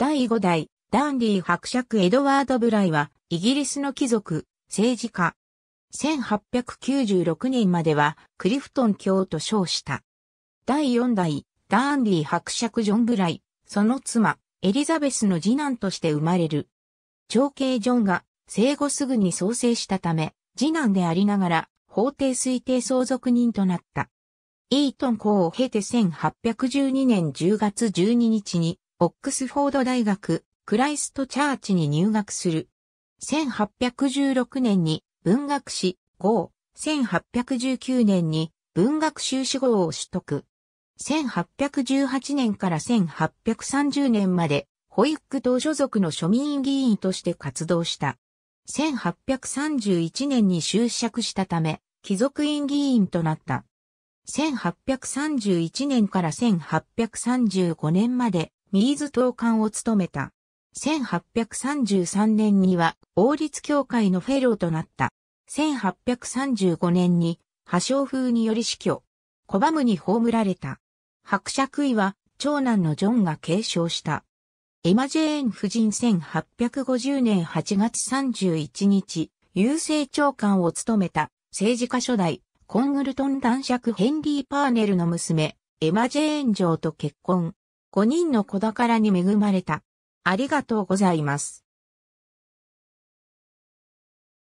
第5代、ダンディー伯爵エドワード・ブライは、イギリスの貴族、政治家。1896年までは、クリフトン卿と称した。第4代、ダーンディー伯爵ジョン・ブライ、その妻、エリザベスの次男として生まれる。長兄ジョンが生後すぐに創生したため、次男でありながら法廷推定相続人となった。イートン校を経て1812年10月12日にオックスフォード大学、クライストチャーチに入学する。1816年に文学士号、1819年に文学修士号を取得。1818年から1830年まで、ホイック党所属の庶民議員として活動した。1831年に就職したため、貴族院議員となった。1831年から1835年まで、ミーズ党官を務めた。1833年には王立協会のフェローとなった。1835年に破傷風により死去。拒むに葬られた。伯爵位は長男のジョンが継承した。エマ・ジェーン夫人1850年8月31日、郵政長官を務めた政治家初代コングルトン男爵ヘンリー・パーネルの娘、エマ・ジェーン城と結婚。5人の子宝に恵まれた。ありがとうございます。